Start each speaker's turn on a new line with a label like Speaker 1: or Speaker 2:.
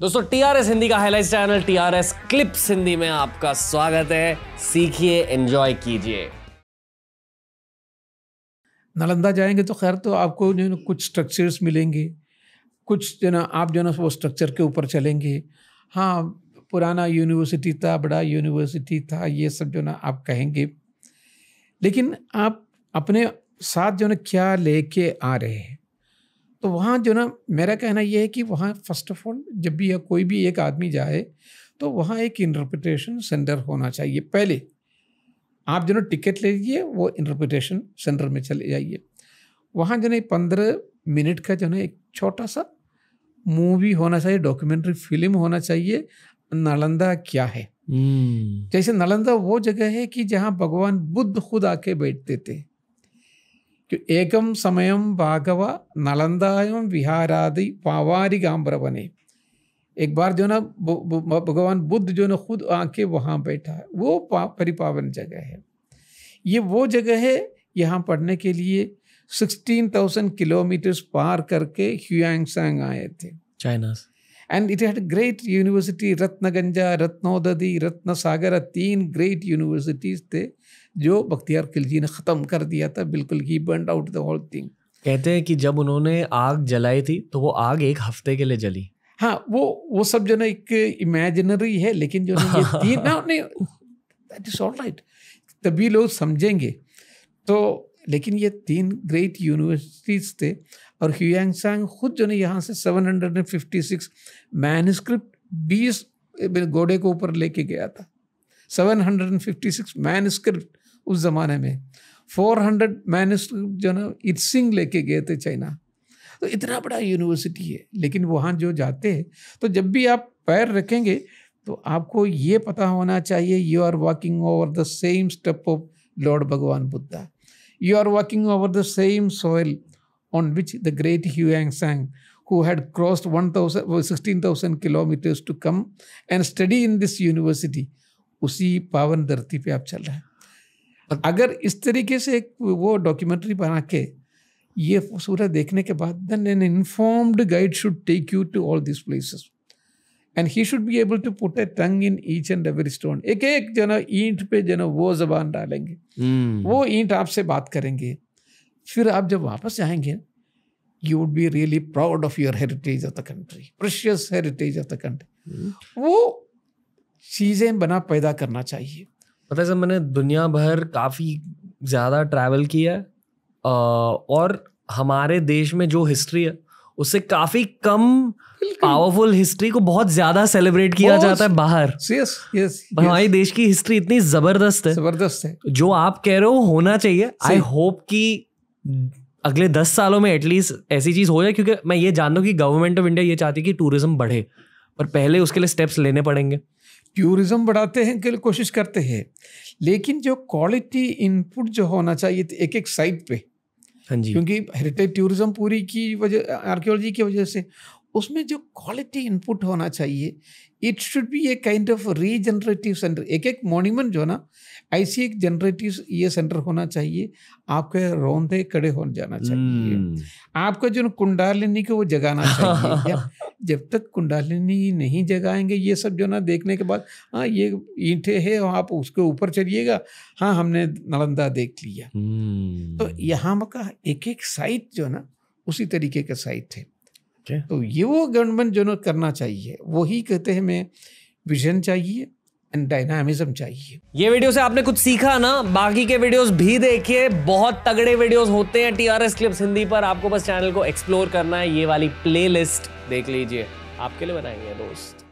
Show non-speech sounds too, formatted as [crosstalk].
Speaker 1: दोस्तों टीआरएस हिंदी का highlight channel TRS clips Hindi में आपका स्वागत है सीखिए एंजॉय कीजिए
Speaker 2: नालंदा जाएंगे तो खैर तो आपको जो ना कुछ स्ट्रक्चर्स मिलेंगे कुछ जो ना आप जो ना वो स्ट्रक्चर के ऊपर चलेंगे हाँ पुराना यूनिवर्सिटी था बड़ा यूनिवर्सिटी था ये सब जो ना आप कहेंगे लेकिन आप अपने साथ जो ना क्या लेके आ रहे हैं तो वहाँ जो ना मेरा कहना यह है कि वहाँ फर्स्ट ऑफ ऑल जब भी कोई भी एक आदमी जाए तो वहाँ एक इंटरप्रिटेशन सेंटर होना चाहिए पहले आप जो ना टिकट ले लीजिए वो इंटरप्रिटेशन सेंटर में चले जाइए वहाँ जो ना पंद्रह मिनट का जो ना एक छोटा सा मूवी होना चाहिए डॉक्यूमेंट्री फिल्म होना चाहिए नालंदा क्या है hmm. जैसे नालंदा वो जगह है कि जहाँ भगवान बुद्ध खुद आके बैठते थे एकम समयम भागव നളंदायम विहारादि पावारी गांबर बने एक बार जो ना भगवान बुद्ध जो ना खुद आके वहाँ बैठा है वो परिपावन जगह है ये वो जगह है यहाँ पढ़ने के लिए सिक्सटीन थाउजेंड किलोमीटर्स पार करके ह्यूयांगसांग आए थे चाइना से And it had a great university, Ratnaganja, Ratnodadi, Ratnasagara, तीन great universities थे जो बख्तियार खिलजी ने ख़त्म कर दिया था बिल्कुल ही burn out the whole thing
Speaker 1: कहते हैं कि जब उन्होंने आग जलाई थी तो वो आग एक हफ्ते के लिए जली
Speaker 2: हाँ वो वो सब जो ना एक इमेजिनरी है लेकिन जो ना ये तीन [laughs] ना नहीं दैट इज ऑल राइट तभी लोग समझेंगे तो लेकिन ये तीन ग्रेट यूनिवर्सिटीज़ थे और ह्यूंग सांग खुद जो ना यहाँ से सिक्स मैनस्क्रिप्ट बीस घोड़े को ऊपर लेके गया था seven hundred and fifty six manuscript उस ज़माने में फोर हंड्रेड मैनस्क्रिप्ट जो ना सिंह लेके गए थे चाइना तो इतना बड़ा यूनिवर्सिटी है लेकिन वहाँ जो जाते हैं तो जब भी आप पैर रखेंगे तो आपको ये पता होना चाहिए you are walking over the same step of lord भगवान Buddha you are walking over the same soil on which the great Huang Sang, who had crossed 16,000 kilometers to come and study in this university, उसी पावन धरती पे आप चल रहे हैं अगर इस तरीके से एक वो डॉक्यूमेंट्री बना के ये सूरह देखने के बाद then an informed guide should take you to all this places and he should be able to put a tongue in each and every stone एक एक जो ना ईंट पे जो ना वो जबान डालेंगे hmm. वो ईंट आपसे बात करेंगे फिर आप जब वापस आएंगे you would be really proud of your heritage of the country precious heritage of the country वो चीज़ें बना पैदा करना चाहिए पता है सर
Speaker 1: मैंने दुनिया भर काफ़ी ज़्यादा ट्रैवल किया है और हमारे देश में जो हिस्ट्री है उससे काफ़ी कम पावरफुल हिस्ट्री को बहुत ज्यादा सेलिब्रेट किया जाता है बाहर यस
Speaker 2: यस हमारे
Speaker 1: देश की हिस्ट्री इतनी जबरदस्त है जबरदस्त है जो आप कह रहे हो होना चाहिए आई होप कि अगले दस सालों में एटलीस्ट ऐसी चीज़ हो जाए क्योंकि मैं ये जानता हूँ कि गवर्नमेंट ऑफ इंडिया ये चाहती है कि टूरिज्म बढ़े
Speaker 2: पर पहले उसके लिए स्टेप्स लेने पड़ेंगे टूरिज्म बढ़ाते हैं के लिए कोशिश करते हैं लेकिन जो क्वालिटी इनपुट जो होना चाहिए एक एक साइट पे हाँ जी क्योंकि हेरिटेज टूरिज्म पूरी की वजह आर्कियोलॉजी की वजह से उसमें जो क्वालिटी इनपुट होना चाहिए it should be a kind of regenerative centre एक एक मॉन्यूमेंट जो है ना ऐसी एक जनरेटिव ये सेंटर होना चाहिए आपके रौंदे कड़े हो जाना चाहिए hmm. हम्म। आपका जो कुंडालिनी को वो जगाना [laughs] चाहिए जब तक कुंडालिनी नहीं जगाएंगे ये सब जो ना देखने के बाद हाँ ये ईंटे है आप उसके ऊपर चलिएगा हाँ हमने नालंदा देख लिया hmm. तो यहाँ का एक एक साइट जो ना उसी तरीके का साइट है okay. तो ये वो गवर्नमेंट जो करना चाहिए वही कहते हैं मैं विजन चाहिए एंड डायनामिज्म चाहिए ये वीडियो से आपने
Speaker 1: कुछ सीखा ना बाकी के वीडियोस भी देखिए बहुत तगड़े वीडियोस होते हैं टीआरएस क्लिप्स हिंदी पर आपको बस चैनल को एक्सप्लोर करना है ये वाली प्लेलिस्ट देख लीजिए आपके लिए बनाएंगे दोस्त